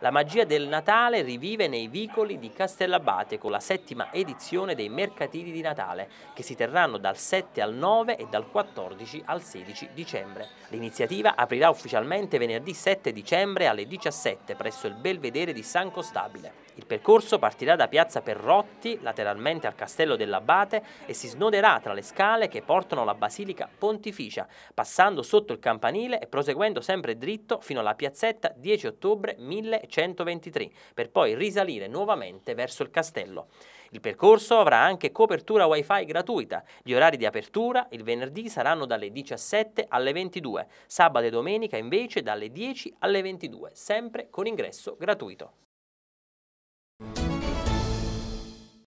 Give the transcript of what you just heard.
La magia del Natale rivive nei vicoli di Castellabate con la settima edizione dei mercatini di Natale che si terranno dal 7 al 9 e dal 14 al 16 dicembre. L'iniziativa aprirà ufficialmente venerdì 7 dicembre alle 17 presso il Belvedere di San Costabile. Il percorso partirà da piazza Perrotti, lateralmente al castello dell'Abate, e si snoderà tra le scale che portano alla Basilica Pontificia, passando sotto il campanile e proseguendo sempre dritto fino alla piazzetta 10 ottobre 1123, per poi risalire nuovamente verso il castello. Il percorso avrà anche copertura wifi gratuita. Gli orari di apertura il venerdì saranno dalle 17 alle 22, sabato e domenica invece dalle 10 alle 22, sempre con ingresso gratuito.